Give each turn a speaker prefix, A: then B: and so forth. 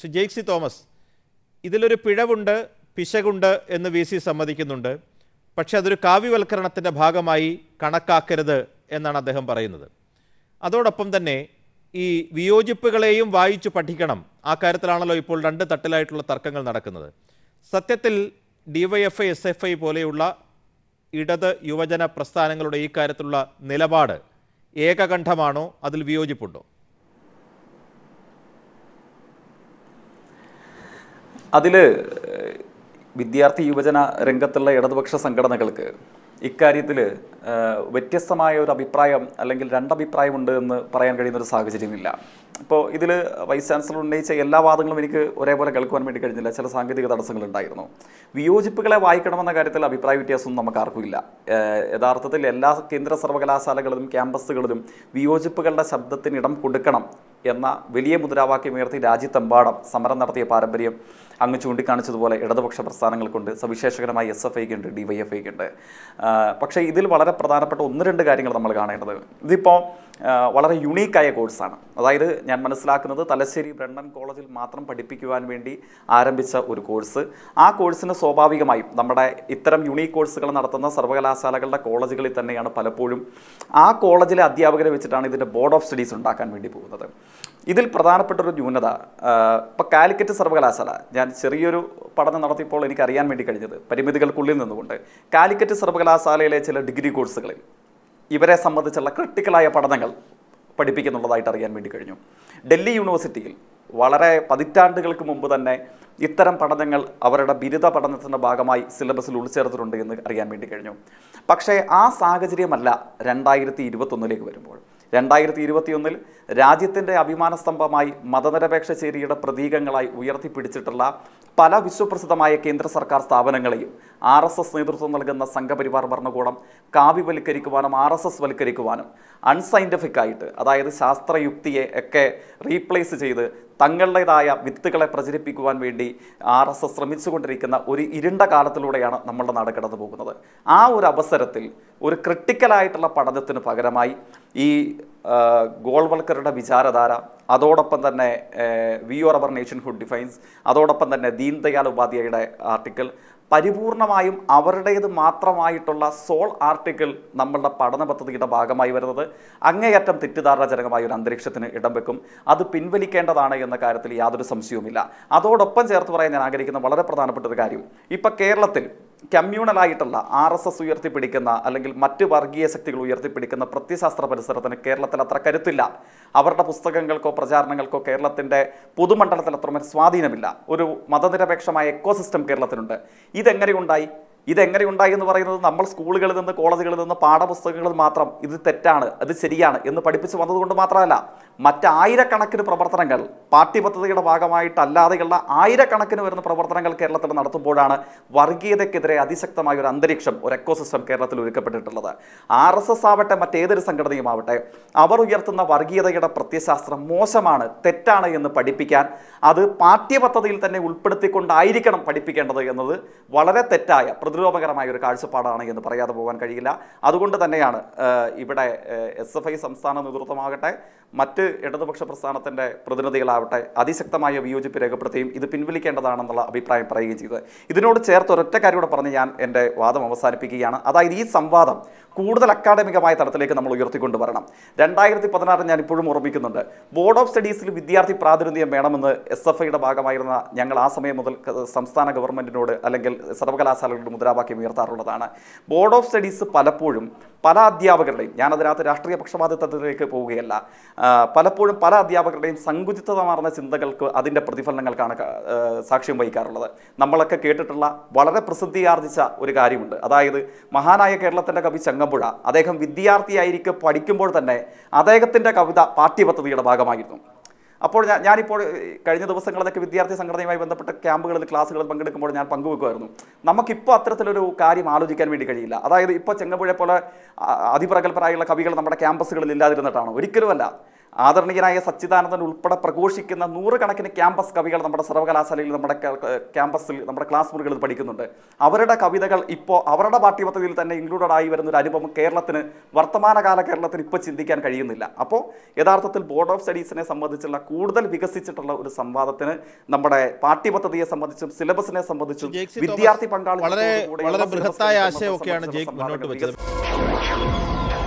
A: Shri ജെയ്ക്സി Thomas ഇതിലൊരു പിഴവുണ്ട് പിശകുണ്ട് എന്ന് V C സമ്മതിക്കുന്നുണ്ട് പക്ഷേ അതൊരു കാവ്യവൽക്കരണത്തിൻ്റെ ഭാഗമായി കണക്കാക്കരുത് എന്നാണ് അദ്ദേഹം പറയുന്നത് അതോടൊപ്പം തന്നെ ഈ വിയോജിപ്പുകളെയും വായിച്ചു പഠിക്കണം ആ കാര്യത്തിലാണല്ലോ ഇപ്പോൾ രണ്ട് തട്ടിലായിട്ടുള്ള തർക്കങ്ങൾ നടക്കുന്നത് സത്യത്തിൽ D Y F I S F I പോലെയുള്ള ഇടത് യുവജന പ്രസ്ഥാനങ്ങളുടെ ഈ കാര്യത്തിലുള്ള നിലപാട് ഏകകണ്ഠമാണോ അതിൽ വിയോജിപ്പുണ്ടോ അതിൽ വിദ്യാർത്ഥി യുവജന രംഗത്തുള്ള ഇടതുപക്ഷ സംഘടനകൾക്ക് ഇക്കാര്യത്തിൽ വ്യത്യസ്തമായ ഒരു അഭിപ്രായം അല്ലെങ്കിൽ രണ്ടഭിപ്രായമുണ്ട് എന്ന് പറയാൻ കഴിയുന്ന ഒരു സാഹചര്യമില്ല അപ്പോൾ ഇതിൽ വൈസ് ചാൻസലർ ഉന്നയിച്ച എല്ലാ വാദങ്ങളും എനിക്ക് ഒരേപോലെ കേൾക്കുവാൻ വേണ്ടി കഴിഞ്ഞില്ല ചില സാങ്കേതിക തടസ്സങ്ങളുണ്ടായിരുന്നു വിയോജിപ്പുകളെ വായിക്കണമെന്ന കാര്യത്തിൽ അഭിപ്രായ വ്യത്യാസമൊന്നും നമുക്ക് ആർക്കുമില്ല യഥാർത്ഥത്തിൽ എല്ലാ കേന്ദ്ര സർവകലാശാലകളിലും ക്യാമ്പസുകളിലും വിയോജിപ്പുകളുടെ ശബ്ദത്തിന് ഇടം കൊടുക്കണം എന്ന വലിയ മുദ്രാവാക്യം ഉയർത്തി രാജ്യത്തെമ്പാടം സമരം നടത്തിയ പാരമ്പര്യം അങ്ങ് ചൂണ്ടിക്കാണിച്ചതുപോലെ ഇടതുപക്ഷ പ്രസ്ഥാനങ്ങൾക്കുണ്ട് സവിശേഷകരമായി എസ് എഫ് ഉണ്ട് ഡി വൈ എഫ് ഉണ്ട് പക്ഷേ ഇതിൽ വളരെ പ്രധാനപ്പെട്ട ഒന്ന് രണ്ട് കാര്യങ്ങൾ നമ്മൾ കാണേണ്ടത് ഇതിപ്പോൾ വളരെ യുണീക്കായ കോഴ്സാണ് അതായത് ഞാൻ മനസ്സിലാക്കുന്നത് തലശ്ശേരി ബ്രണ്ണൻ കോളേജിൽ മാത്രം പഠിപ്പിക്കുവാൻ വേണ്ടി ആരംഭിച്ച ഒരു കോഴ്സ് ആ കോഴ്സിന് സ്വാഭാവികമായും നമ്മുടെ ഇത്തരം യുണീക്ക് കോഴ്സുകൾ നടത്തുന്ന സർവകലാശാലകളുടെ കോളേജുകളിൽ തന്നെയാണ് പലപ്പോഴും ആ കോളേജിലെ അധ്യാപകരെ വെച്ചിട്ടാണ് ഇതിൻ്റെ ബോർഡ് ഓഫ് സ്റ്റഡീസ് ഉണ്ടാക്കാൻ വേണ്ടി പോകുന്നത് ഇതിൽ പ്രധാനപ്പെട്ട ഒരു ന്യൂനത ഇപ്പോൾ കാലിക്കറ്റ് സർവകലാശാല ഞാൻ ചെറിയൊരു പഠനം നടത്തിയപ്പോൾ എനിക്ക് അറിയാൻ വേണ്ടി കഴിഞ്ഞത് പരിമിതികൾക്കുള്ളിൽ നിന്നുകൊണ്ട് കാലിക്കറ്റ് സർവകലാശാലയിലെ ചില ഡിഗ്രി കോഴ്സുകളിൽ ഇവരെ സംബന്ധിച്ചുള്ള ക്രിട്ടിക്കലായ പഠനങ്ങൾ പഠിപ്പിക്കുന്നുള്ളതായിട്ട് അറിയാൻ വേണ്ടി കഴിഞ്ഞു ഡൽഹി യൂണിവേഴ്സിറ്റിയിൽ വളരെ പതിറ്റാണ്ടുകൾക്ക് മുമ്പ് തന്നെ ഇത്തരം പഠനങ്ങൾ അവരുടെ ബിരുദ പഠനത്തിൻ്റെ ഭാഗമായി സിലബസിൽ ഉൾച്ചേർത്തിട്ടുണ്ട് എന്ന് അറിയാൻ വേണ്ടി കഴിഞ്ഞു പക്ഷേ ആ സാഹചര്യമല്ല രണ്ടായിരത്തി ഇരുപത്തൊന്നിലേക്ക് വരുമ്പോൾ രണ്ടായിരത്തി ഇരുപത്തിയൊന്നിൽ രാജ്യത്തിൻ്റെ അഭിമാന സ്തംഭമായി മതനിരപേക്ഷ ചേരിയുടെ പ്രതീകങ്ങളായി ഉയർത്തിപ്പിടിച്ചിട്ടുള്ള പല വിശ്വപ്രസിദ്ധമായ കേന്ദ്ര സർക്കാർ സ്ഥാപനങ്ങളെയും ആർ എസ് എസ് നേതൃത്വം നൽകുന്ന സംഘപരിവാർ ഭരണകൂടം കാവിവൽക്കരിക്കുവാനും ആർ എസ് എസ് വൽക്കരിക്കുവാനും അൺസയൻറ്റിഫിക്കായിട്ട് അതായത് ശാസ്ത്രയുക്തിയെ ഒക്കെ റീപ്ലേസ് ചെയ്ത് തങ്ങളുടേതായ വിത്തുകളെ പ്രചരിപ്പിക്കുവാൻ വേണ്ടി ആർ എസ് എസ് ശ്രമിച്ചുകൊണ്ടിരിക്കുന്ന ഒരു ഇരുണ്ട കാലത്തിലൂടെയാണ് നമ്മളുടെ നാട് കടന്നു പോകുന്നത് ആ ഒരു അവസരത്തിൽ ഒരു ക്രിട്ടിക്കലായിട്ടുള്ള പഠനത്തിന് പകരമായി ഈ ഗോൾവൽക്കറുടെ വിചാരധാര അതോടൊപ്പം തന്നെ we or our nationhood defines അതോടൊപ്പം തന്നെ ദീൻദയാൽ ഉപാധ്യായയുടെ ആർട്ടിക്കിൾ പരിപൂർണമായും അവരുടേത് മാത്രമായിട്ടുള്ള സോൾ ആർട്ടിക്കിൾ നമ്മളുടെ പഠന പദ്ധതിയുടെ ഭാഗമായി വരുന്നത് അങ്ങേയറ്റം തെറ്റിദ്ധാരണാജനകമായ ഒരു അന്തരീക്ഷത്തിന് ഇടം വെക്കും അത് പിൻവലിക്കേണ്ടതാണ് എന്ന കാര്യത്തിൽ യാതൊരു സംശയവുമില്ല അതോടൊപ്പം ചേർത്ത് പറയാൻ ഞാൻ ആഗ്രഹിക്കുന്ന വളരെ പ്രധാനപ്പെട്ട ഒരു കാര്യം ഇപ്പം കേരളത്തിൽ കമ്മ്യൂണലായിട്ടുള്ള ആർ എസ് എസ് ഉയർത്തിപ്പിടിക്കുന്ന അല്ലെങ്കിൽ മറ്റ് വർഗീയ ശക്തികൾ ഉയർത്തിപ്പിടിക്കുന്ന പ്രത്യശാസ്ത്ര പരിസരത്തിന് കേരളത്തിൽ അത്ര കരുത്തില്ല അവരുടെ പുസ്തകങ്ങൾക്കോ പ്രചാരണങ്ങൾക്കോ കേരളത്തിൻ്റെ പൊതുമണ്ഡലത്തിൽ അത്രമേൽ സ്വാധീനമില്ല ഒരു മതനിരപേക്ഷമായ എക്കോസിസ്റ്റം കേരളത്തിനുണ്ട് ഇതെങ്ങനെയുണ്ടായി ഇതെങ്ങനെ ഉണ്ടായി എന്ന് പറയുന്നത് നമ്മൾ സ്കൂളുകളിൽ നിന്ന് കോളേജുകളിൽ നിന്ന് പാഠപുസ്തകങ്ങളിൽ മാത്രം ഇത് തെറ്റാണ് അത് ശരിയാണ് എന്ന് പഠിപ്പിച്ച് വന്നതുകൊണ്ട് മാത്രമല്ല മറ്റായിരക്കണക്കിന് പ്രവർത്തനങ്ങൾ പാർട്ടി പദ്ധതിയുടെ ഭാഗമായിട്ടല്ലാതെയുള്ള ആയിരക്കണക്കിന് വരുന്ന പ്രവർത്തനങ്ങൾ കേരളത്തിൽ നടത്തുമ്പോഴാണ് വർഗീയതയ്ക്കെതിരെ അതിശക്തമായ ഒരു അന്തരീക്ഷം ഒരു എക്കോസിസ്റ്റം കേരളത്തിൽ ഒരുക്കപ്പെട്ടിട്ടുള്ളത് ആർ ആവട്ടെ മറ്റേതൊരു ആവട്ടെ അവർ ഉയർത്തുന്ന വർഗീയതയുടെ പ്രത്യശാസ്ത്രം മോശമാണ് തെറ്റാണ് എന്ന് പഠിപ്പിക്കാൻ അത് പദ്ധതിയിൽ തന്നെ ഉൾപ്പെടുത്തിക്കൊണ്ടായിരിക്കണം പഠിപ്പിക്കേണ്ടത് എന്നത് വളരെ തെറ്റായ പ്രതിരോധകരമായ ഒരു കാഴ്ചപ്പാടാണ് എന്ന് പറയാതെ പോകാൻ കഴിയില്ല അതുകൊണ്ട് തന്നെയാണ് ഇവിടെ എസ് എഫ് ഐ സംസ്ഥാന നേതൃത്വമാകട്ടെ മറ്റ് ഇടതുപക്ഷ പ്രസ്ഥാനത്തിൻ്റെ പ്രതിനിധികളാകട്ടെ രംഗങ്ങളാവട്ടെ അതിശക്തമായ വിയോജിപ്പ് രേഖപ്പെടുത്തുകയും ഇത് പിൻവലിക്കേണ്ടതാണെന്നുള്ള അഭിപ്രായം പറയുകയും ചെയ്തത് ഇതിനോട് ചേർത്ത് ഒരൊറ്റ കാര്യം കൂടെ പറഞ്ഞ് ഞാൻ എൻ്റെ വാദം അവസാനിപ്പിക്കുകയാണ് അതായത് ഈ സംവാദം കൂടുതൽ അക്കാഡമികമായ തലത്തിലേക്ക് നമ്മൾ ഉയർത്തിക്കൊണ്ടുവരണം രണ്ടായിരത്തി പതിനാറ് ഞാൻ ഇപ്പോഴും ഓർമ്മിക്കുന്നുണ്ട് ബോർഡ് ഓഫ് സ്റ്റഡീസിൽ വിദ്യാർത്ഥി പ്രാതിനിധ്യം വേണമെന്ന് എസ് എഫ് ഐയുടെ ഭാഗമായിരുന്ന ഞങ്ങൾ ആ സമയം മുതൽ സംസ്ഥാന ഗവൺമെൻറ്റിനോട് അല്ലെങ്കിൽ സർവകലാശാലകളുടെ മുദ്രാവാക്യം ഉയർത്താറുള്ളതാണ് ബോർഡ് ഓഫ് സ്റ്റഡീസ് പലപ്പോഴും പല അധ്യാപകരുടെയും ഞാനതിനകത്ത് രാഷ്ട്രീയ പക്ഷപാതിത്വത്തിലേക്ക് പോവുകയല്ല പലപ്പോഴും പല അധ്യാപകരുടെയും സങ്കുചിതത മാറുന്ന ചിന്തകൾക്ക് അതിൻ്റെ പ്രതിഫലനങ്ങൾക്കാണ് സാക്ഷ്യം വഹിക്കാറുള്ളത് നമ്മളൊക്കെ കേട്ടിട്ടുള്ള വളരെ പ്രസിദ്ധിയാർജിച്ച ഒരു കാര്യമുണ്ട് അതായത് മഹാനായ കേരളത്തിൻ്റെ കവി ചങ്ങമ്പുഴ അദ്ദേഹം വിദ്യാർത്ഥിയായിരിക്കും പഠിക്കുമ്പോൾ തന്നെ അദ്ദേഹത്തിൻ്റെ കവിത പാഠ്യപദ്ധതിയുടെ ഭാഗമായിരുന്നു അപ്പോൾ ഞാൻ ഞാനിപ്പോൾ കഴിഞ്ഞ ദിവസങ്ങളിലൊക്കെ വിദ്യാർത്ഥി സംഘടനയുമായി ബന്ധപ്പെട്ട ക്യാമ്പുകളിൽ ക്ലാസ്സുകളിൽ പങ്കെടുക്കുമ്പോൾ ഞാൻ പങ്കുവെക്കുമായിരുന്നു നമുക്കിപ്പോൾ അത്തരത്തിലൊരു കാര്യം ആലോചിക്കാൻ വേണ്ടി കഴിയില്ല അതായത് ഇപ്പോൾ ചെങ്ങമ്പുഴ പോലെ അതിപ്രഗത്ഭരായുള്ള കവികൾ നമ്മുടെ ക്യാമ്പസുകളിൽ ഇല്ലാതിരുന്നിട്ടാണ് ഒരിക്കലുമല്ല ആദരണീയനായ സച്ചിദാനന്ദൻ ഉൾപ്പെടെ പ്രഘോഷിക്കുന്ന നൂറുകണക്കിന് ക്യാമ്പസ് കവികൾ നമ്മുടെ സർവകലാശാലയിൽ നമ്മുടെ ക്യാമ്പസിൽ നമ്മുടെ ക്ലാസ് മുറികളിൽ പഠിക്കുന്നുണ്ട് അവരുടെ കവിതകൾ ഇപ്പോൾ അവരുടെ പാഠ്യപദ്ധതിയിൽ തന്നെ ഇൻക്ലൂഡഡ് ആയി വരുന്ന ഒരു അനുഭവം കേരളത്തിന് വർത്തമാനകാല കേരളത്തിന് ഇപ്പോൾ ചിന്തിക്കാൻ കഴിയുന്നില്ല അപ്പോൾ യഥാർത്ഥത്തിൽ ബോർഡ് ഓഫ് സ്റ്റഡീസിനെ സംബന്ധിച്ചുള്ള കൂടുതൽ വികസിച്ചിട്ടുള്ള ഒരു സംവാദത്തിന് നമ്മുടെ പാർട്ടി പാഠ്യപദ്ധതിയെ സംബന്ധിച്ചും സിലബസിനെ സംബന്ധിച്ചും വിദ്യാർത്ഥി പങ്കാളിത്തം വളരെ ബൃഹത്തായ ആശയമൊക്കെയാണ് ജയ്ക്ക് മുന്നോട്ട് വെച്ചത്